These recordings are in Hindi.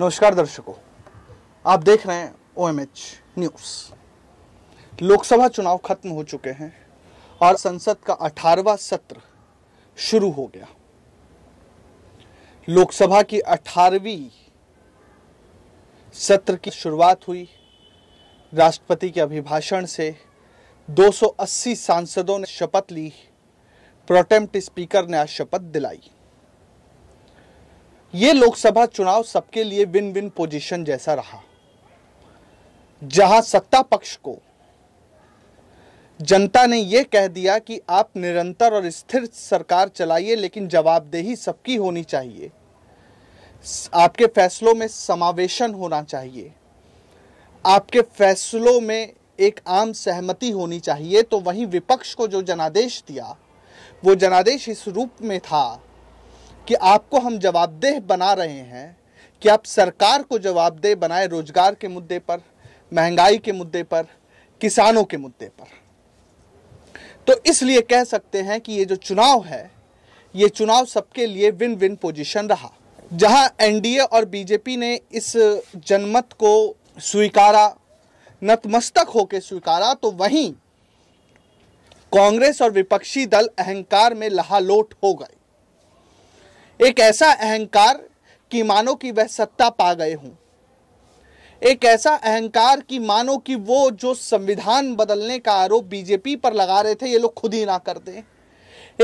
नमस्कार दर्शकों आप देख रहे हैं O M H news Lok Sabha चुनाव खत्म हो चुके हैं और संसद का अठारवा सत्र शुरू हो गया लोकसभा की अठारहवीं सत्र की शुरुआत हुई राष्ट्रपति के अभिभाषण से 280 सांसदों ने शपथ ली प्रोटेम्प्ट स्पीकर ने आज शपथ दिलाई ये लोकसभा चुनाव सबके लिए विन विन पोजीशन जैसा रहा जहां सत्ता पक्ष को जनता ने यह कह दिया कि आप निरंतर और स्थिर सरकार चलाइए लेकिन जवाबदेही सबकी होनी चाहिए आपके फैसलों में समावेशन होना चाहिए आपके फैसलों में एक आम सहमति होनी चाहिए तो वहीं विपक्ष को जो जनादेश दिया वो जनादेश इस रूप में था कि आपको हम जवाबदेह बना रहे हैं कि आप सरकार को जवाबदेह बनाए रोजगार के मुद्दे पर महंगाई के मुद्दे पर किसानों के मुद्दे पर तो इसलिए कह सकते हैं कि ये जो चुनाव है ये चुनाव सबके लिए विन विन पोजीशन रहा जहां एनडीए और बीजेपी ने इस जनमत को स्वीकारा नतमस्तक होकर स्वीकारा तो वहीं कांग्रेस और विपक्षी दल अहंकार में लहालोट हो गए एक ऐसा अहंकार कि मानो कि वह सत्ता पा गए हूं एक ऐसा अहंकार कि मानो कि वो जो संविधान बदलने का आरोप बीजेपी पर लगा रहे थे ये लोग खुद ही ना कर दे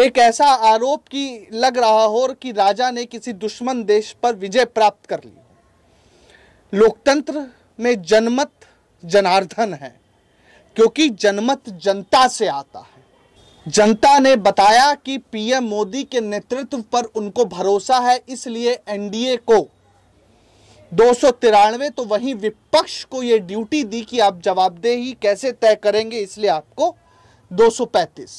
एक ऐसा आरोप कि लग रहा हो कि राजा ने किसी दुश्मन देश पर विजय प्राप्त कर ली लोकतंत्र में जनमत जनार्दन है क्योंकि जनमत जनता से आता है जनता ने बताया कि पीएम मोदी के नेतृत्व पर उनको भरोसा है इसलिए एनडीए को दो तो वहीं विपक्ष को यह ड्यूटी दी कि आप जवाबदेही कैसे तय करेंगे इसलिए आपको 235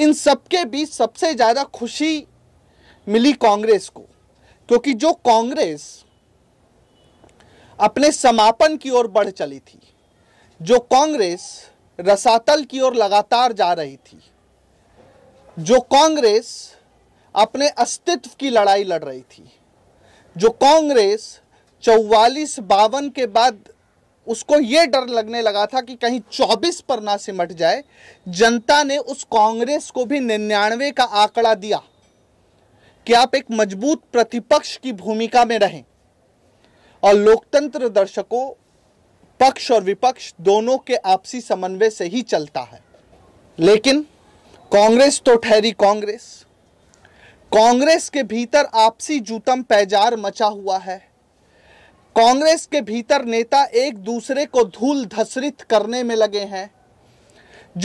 इन सबके बीच सबसे ज़्यादा खुशी मिली कांग्रेस को क्योंकि जो कांग्रेस अपने समापन की ओर बढ़ चली थी जो कांग्रेस रसातल की ओर लगातार जा रही थी जो कांग्रेस अपने अस्तित्व की लड़ाई लड़ रही थी जो कांग्रेस चौवालीस बावन के बाद उसको ये डर लगने लगा था कि कहीं 24 पर ना सिमट जाए जनता ने उस कांग्रेस को भी निन्यानवे का आंकड़ा दिया कि आप एक मजबूत प्रतिपक्ष की भूमिका में रहें और लोकतंत्र दर्शकों पक्ष और विपक्ष दोनों के आपसी समन्वय से ही चलता है लेकिन कांग्रेस तो ठहरी कांग्रेस कांग्रेस के भीतर आपसी जूतम पैजार मचा हुआ है कांग्रेस के भीतर नेता एक दूसरे को धूल धसरित करने में लगे हैं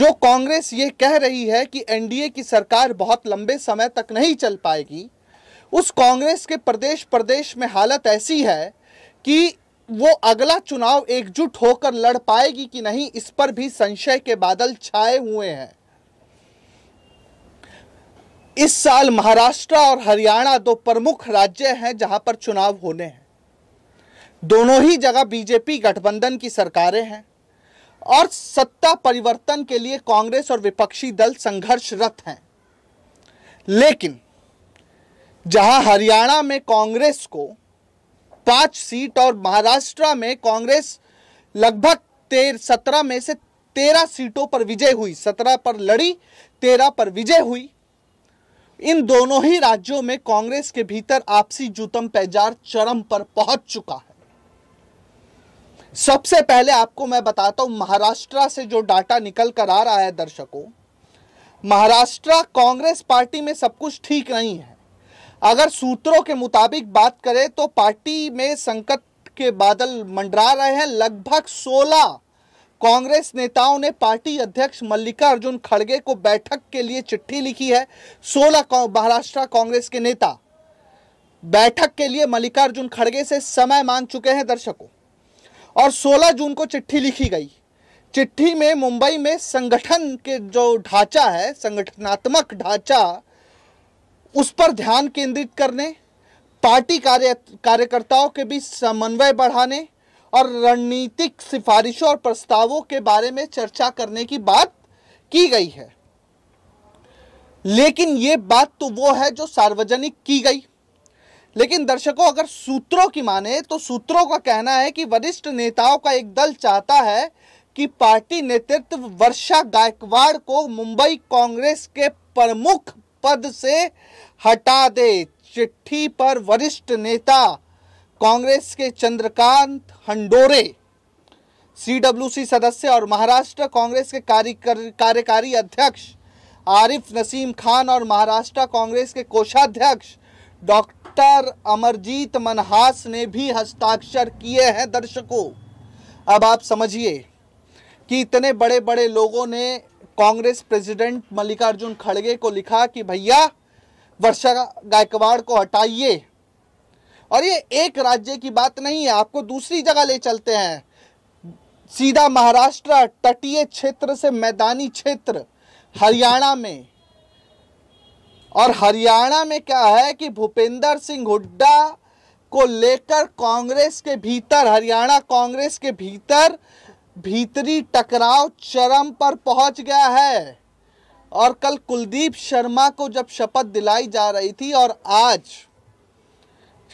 जो कांग्रेस ये कह रही है कि एनडीए की सरकार बहुत लंबे समय तक नहीं चल पाएगी उस कांग्रेस के प्रदेश प्रदेश में हालत ऐसी है कि वो अगला चुनाव एकजुट होकर लड़ पाएगी कि नहीं इस पर भी संशय के बादल छाए हुए हैं इस साल महाराष्ट्र और हरियाणा दो प्रमुख राज्य हैं जहां पर चुनाव होने हैं दोनों ही जगह बीजेपी गठबंधन की सरकारें हैं और सत्ता परिवर्तन के लिए कांग्रेस और विपक्षी दल संघर्षरत हैं लेकिन जहां हरियाणा में कांग्रेस को पांच सीट और महाराष्ट्र में कांग्रेस लगभग तेर सत्रह में से तेरह सीटों पर विजय हुई सत्रह पर लड़ी तेरह पर विजय हुई इन दोनों ही राज्यों में कांग्रेस के भीतर आपसी जूतम पैजार चरम पर पहुंच चुका है सबसे पहले आपको मैं बताता हूं महाराष्ट्र से जो डाटा निकल कर आ रहा है दर्शकों महाराष्ट्र कांग्रेस पार्टी में सब कुछ ठीक नहीं है अगर सूत्रों के मुताबिक बात करें तो पार्टी में संकट के बादल मंडरा रहे हैं लगभग 16 कांग्रेस नेताओं ने पार्टी अध्यक्ष मल्लिकार्जुन खड़गे को बैठक के लिए चिट्ठी लिखी है 16 महाराष्ट्र कांग्रेस के नेता बैठक के लिए मल्लिकार्जुन खड़गे से समय मांग चुके हैं दर्शकों और 16 जून को चिट्ठी लिखी गई चिट्ठी में मुंबई में संगठन के जो ढांचा है संगठनात्मक ढांचा उस पर ध्यान केंद्रित करने पार्टी कार्य कार्यकर्ताओं के बीच समन्वय बढ़ाने और रणनीतिक सिफारिशों और प्रस्तावों के बारे में चर्चा करने की बात की गई है लेकिन ये बात तो वो है जो सार्वजनिक की गई लेकिन दर्शकों अगर सूत्रों की माने तो सूत्रों का कहना है कि वरिष्ठ नेताओं का एक दल चाहता है कि पार्टी नेतृत्व वर्षा गायकवाड़ को मुंबई कांग्रेस के प्रमुख पद से हटा दे चिट्ठी पर वरिष्ठ नेता कांग्रेस के चंद्रकांत हंडोरे सीडब्ल्यूसी सदस्य और महाराष्ट्र कांग्रेस के कार्यकारी अध्यक्ष आरिफ नसीम खान और महाराष्ट्र कांग्रेस के कोषाध्यक्ष डॉक्टर अमरजीत मनहास ने भी हस्ताक्षर किए हैं दर्शकों अब आप समझिए कि इतने बड़े बड़े लोगों ने कांग्रेस प्रेसिडेंट मल्लिकार्जुन खड़गे को लिखा कि भैया वर्षा गायकवाड़ को हटाइए और ये एक राज्य की बात नहीं है आपको दूसरी जगह ले चलते हैं सीधा महाराष्ट्र तटीय क्षेत्र से मैदानी क्षेत्र हरियाणा में और हरियाणा में क्या है कि भूपेंद्र सिंह हुड्डा को लेकर कांग्रेस के भीतर हरियाणा कांग्रेस के भीतर भीतरी टकराव चरम पर पहुंच गया है और कल कुलदीप शर्मा को जब शपथ दिलाई जा रही थी और आज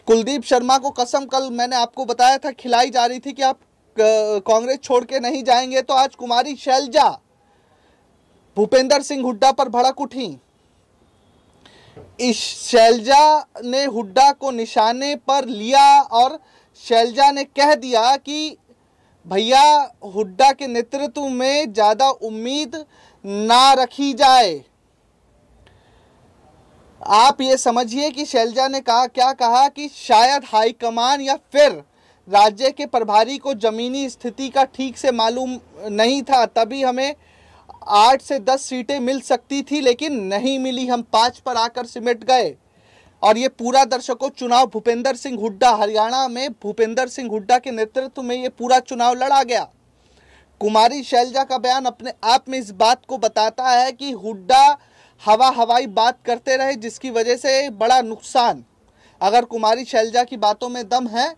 कुलदीप शर्मा को कसम कल मैंने आपको बताया था खिलाई जा रही थी कि आप कांग्रेस छोड़ के नहीं जाएंगे तो आज कुमारी शैलजा भूपेंद्र सिंह हुड्डा पर भड़क उठी इस शैलजा ने हुड्डा को निशाने पर लिया और शैलजा ने कह दिया कि भैया हुड्डा के नेतृत्व में ज़्यादा उम्मीद ना रखी जाए आप ये समझिए कि शैलजा ने कहा क्या कहा कि शायद हाईकमान या फिर राज्य के प्रभारी को जमीनी स्थिति का ठीक से मालूम नहीं था तभी हमें आठ से दस सीटें मिल सकती थी लेकिन नहीं मिली हम पाँच पर आकर सिमट गए और ये पूरा दर्शकों चुनाव भूपेंद्र सिंह हुड्डा हरियाणा में भूपेंद्र सिंह हुड्डा के नेतृत्व में ये पूरा चुनाव लड़ा गया कुमारी शैलजा का बयान अपने आप में इस बात को बताता है कि हुड्डा हवा हवाई बात करते रहे जिसकी वजह से बड़ा नुकसान अगर कुमारी शैलजा की बातों में दम है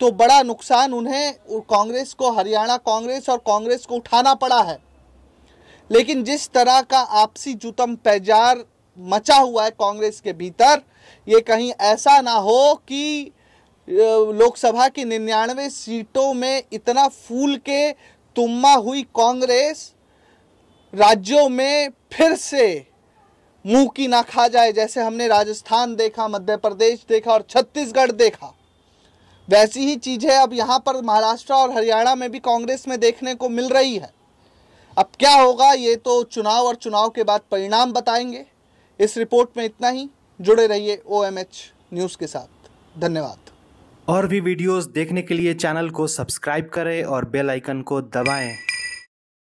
तो बड़ा नुकसान उन्हें कांग्रेस को हरियाणा कांग्रेस और कांग्रेस को उठाना पड़ा है लेकिन जिस तरह का आपसी जुतम पैजार मचा हुआ है कांग्रेस के भीतर ये कहीं ऐसा ना हो कि लोकसभा की निन्यानवे सीटों में इतना फूल के तुम्मा हुई कांग्रेस राज्यों में फिर से मुंह की ना खा जाए जैसे हमने राजस्थान देखा मध्य प्रदेश देखा और छत्तीसगढ़ देखा वैसी ही चीज़ें अब यहाँ पर महाराष्ट्र और हरियाणा में भी कांग्रेस में देखने को मिल रही है अब क्या होगा ये तो चुनाव और चुनाव के बाद परिणाम बताएंगे इस रिपोर्ट में इतना ही जुड़े रहिए ओ न्यूज़ के साथ धन्यवाद और भी वीडियोस देखने के लिए चैनल को सब्सक्राइब करें और बेल आइकन को दबाएं।